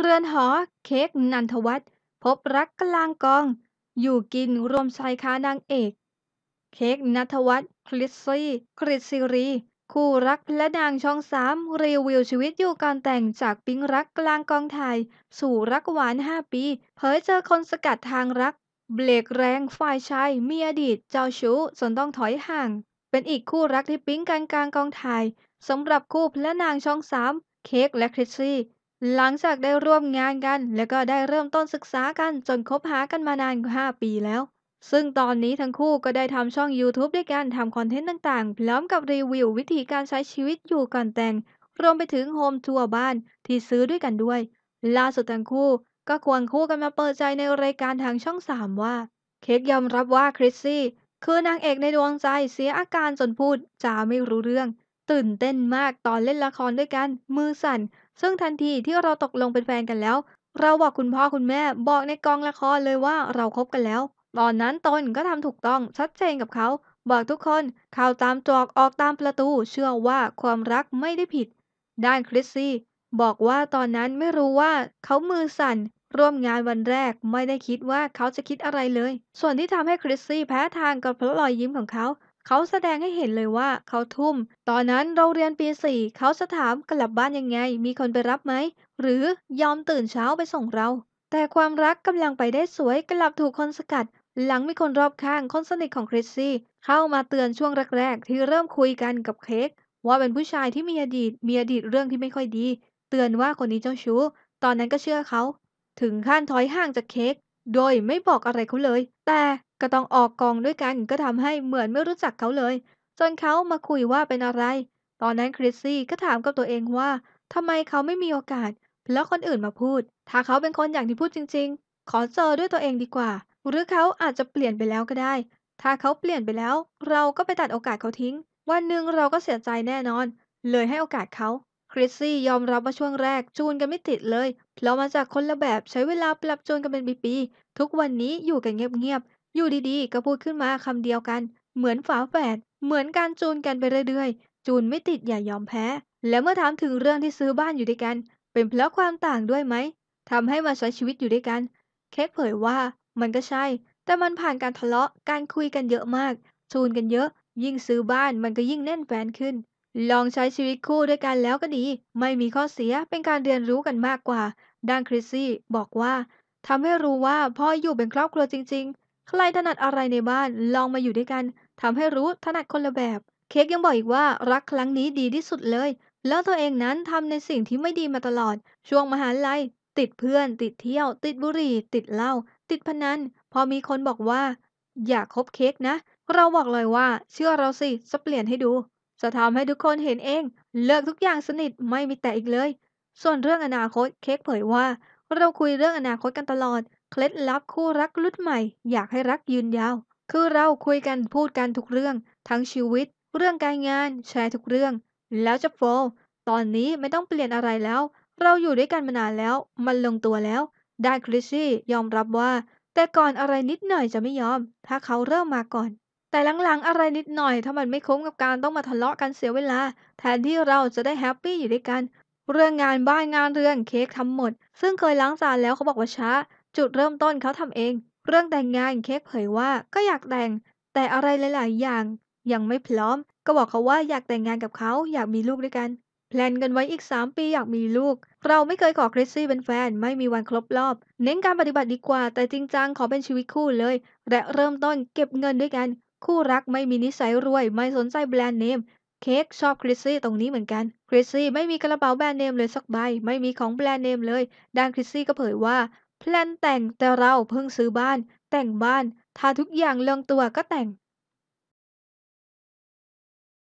เรือนหอเค้กนันทวัฒน์พบรักกลางกองอยู่กินรวมชายค้านางเอก เค้กนันทวัฒน์คริสซี่คริสซิรี คู่รักและนางช่องสามรีวิวชีวิตอยู่การแต่งจากปิ๊งรักกลางกองไทย สู่รักหวาน 5 ปี เผยเจอคนสกัดทางรัก เบลกแรงฝ่ายชายมีอดีตเจ้าชู้จนต้องถอยห่าง เป็นอีกคู่รักที่ปิ๊งกันกลางกองไทยสำหรับคู่พระนางช่องสามเค้กและคริสซี่หลังจากได้ร่วมงานกันแล้วก็ได้เริ่มต้นศึกษากันจนคบหากันมานานกว่า5ปีแล้ว ซึ่งตอนนี้ทั้งคู่ก็ได้ทำช่อง YouTube ด้วยกัน ทำคอนเทนต์ต่างๆ พร้อมกับรีวิววิธีการใช้ชีวิตอยู่ก่อนแต่งรวมไปถึงโฮมทัวร์บ้าน ที่ซื้อด้วยกันด้วย ล่าสุดทั้งคู่ก็ควงคู่กันมาเปิดใจในรายการทางช่อง 3 ว่า เค้กยอมรับว่าคริสซี่คือนางเอกในดวงใจเสียอาการจนพูดจาไม่รู้เรื่องตื่นเต้นมากตอนเล่นละครด้วยกัน มือสั่น ซึ่งทันทีที่เราตกลงเป็นแฟนกันแล้ว เราบอกคุณพ่อคุณแม่บอกในกองละครเลยว่าเราคบกันแล้ว ตอนนั้นตนก็ทำถูกต้องชัดเจนกับเขา บอกทุกคนเข้าตามจอกออกตามประตูเชื่อว่าความรักไม่ได้ผิดด้านคริสซี่บอกว่าตอนนั้นไม่รู้ว่าเขามือสั่น ร่วมงานวันแรก ไม่ได้คิดว่าเขาจะคิดอะไรเลย ส่วนที่ทำให้คริสซี่แพ้ทางกับเพราะรอยยิ้มของเขาเขาแสดงให้เห็นเลยว่าเขาทุ่ม ตอนนั้นเราเรียนปีสี่เขาจะถามกลับบ้านยังไง มีคนไปรับไหม หรือยอมตื่นเช้าไปส่งเรา แต่ความรักกำลังไปได้สวยกลับถูกคนสกัด หลังมีคนรอบข้างคนสนิทของคริสซี่ เข้ามาเตือนช่วงแรกๆที่เริ่มคุยกันกับเค้กว่าเป็นผู้ชายที่มีอดีต มีอดีตเรื่องที่ไม่ค่อยดี เตือนว่าคนนี้เจ้าชู้ ตอนนั้นก็เชื่อเขา ถึงขั้นถอยห่างจากเค้กโดยไม่บอกอะไรเขาเลย แต่ก็ต้องออกกองด้วยกันก็ทำให้เหมือนไม่รู้จักเขาเลย จนเขามาคุยว่าเป็นอะไร ตอนนั้นคริสซี่ก็ถามกับตัวเองว่าทำไมเขาไม่มีโอกาสแล้วคนอื่นมาพูด ถ้าเขาเป็นคนอย่างที่พูดจริงๆ ขอเจอด้วยตัวเองดีกว่า หรือเขาอาจจะเปลี่ยนไปแล้วก็ได้ ถ้าเขาเปลี่ยนไปแล้ว เราก็ไปตัดโอกาสเขาทิ้ง วันหนึ่งเราก็เสียใจแน่นอน เลยให้โอกาสเขาคริสซี่ยอมรับว่าช่วงแรกจูนกันไม่ติดเลยเพราะมาจากคนละแบบใช้เวลาปรับจูนกันเป็นปีๆทุกวันนี้อยู่กันเงียบอยู่ดีๆ ก็พูดขึ้นมาคำเดียวกัน เหมือนฝาแฝด เหมือนการจูนกันไปเรื่อยๆจูนไม่ติดอย่ายอมแพ้ และเมื่อถามถึงเรื่องที่ซื้อบ้านอยู่ด้วยกัน เป็นเพราะความต่างด้วยไหมทำให้มาใช้ชีวิตอยู่ด้วยกัน เค้กเผยว่า มันก็ใช่ แต่มันผ่านการทะเลาะการคุยกันเยอะมาก จูนกันเยอะ ยิ่งซื้อบ้านมันก็ยิ่งแน่นแฟนขึ้น ลองใช้ชีวิตคู่ด้วยกันแล้วก็ดี ไม่มีข้อเสียเป็นการเรียนรู้กันมากกว่าด้านคริสซี่บอกว่าทำให้รู้ว่าพ่ออยู่เป็นครอบครัวจริง ๆใครถนัดอะไรในบ้านลองมาอยู่ด้วยกันทำให้รู้ถนัดคนละแบบ เค้กยังบอกอีกว่ารักครั้งนี้ดีที่สุดเลย แล้วตัวเองนั้นทำในสิ่งที่ไม่ดีมาตลอด ช่วงมหาลัยติดเพื่อน ติดเที่ยว ติดบุหรี่ ติดเหล้าติดพนันพอมีคนบอกว่า อย่าคบเค้กนะ เราบอกเลยว่า เชื่อเราสิจะเปลี่ยนให้ดูจะทำให้ทุกคนเห็นเอง เลิกทุกอย่างสนิทไม่มีแต่อีกเลย ส่วนเรื่องอนาคตเค้กเผยว่า เราคุยเรื่องอนาคตกันตลอดเคล็ดลับคู่รักรุ่นใหม่อยากให้รักยืนยาว คือเราคุยกันพูดกันทุกเรื่อง ทั้งชีวิต เรื่องการงานแชร์ทุกเรื่อง แล้วจะโฟลตอนนี้ไม่ต้องเปลี่ยนอะไรแล้ว เราอยู่ด้วยกันมานานแล้วมันลงตัวแล้วได้คริชซี่ยอมรับว่า แต่ก่อนอะไรนิดหน่อยจะไม่ยอม ถ้าเขาเริ่มมาก่อน แต่หลังๆ อะไรนิดหน่อย ถ้ามันไม่คุ้มกับการต้องมาทะเลาะกันเสียเวลา แทนที่เราจะได้แฮปปี้อยู่ด้วยกันเรื่องงานบ้านงานเรื่องเค้กทำหมด ซึ่งเคยล้างจานแล้วเขาบอกว่าช้าจุดเริ่มต้นเขาทำเอง เรื่องแต่งงานเค้กเผยว่าก็อยากแต่ง แต่อะไรหลาย ๆ อย่าง ยังไม่พร้อม ก็บอกเขาว่าอยากแต่งงานกับเขาอยากมีลูกด้วยกันแพลนกันไว้อีก 3 ปีอยากมีลูก เราไม่เคยขอคริสซี่เป็นแฟนไม่มีวันครบรอบ เน้นการปฏิบัติดีกว่าแต่จริงจังขอเป็นชีวิตคู่เลย และเริ่มต้นเก็บเงินด้วยกัน คู่รักไม่มีนิสัยรวยไม่สนใจแบรนด์เนม เค้กชอบคริสซี่ตรงนี้เหมือนกัน คริสซี่ไม่มีกระเป๋าแบรนด์เนมเลยสักใบไม่มีของแบรนด์เนมเลย ด้านคริสซี่ก็เผยว่าแพลนแต่งแต่เราเพิ่งซื้อบ้าน แต่งบ้านถ้าทุกอย่างลงตัวก็แต่ง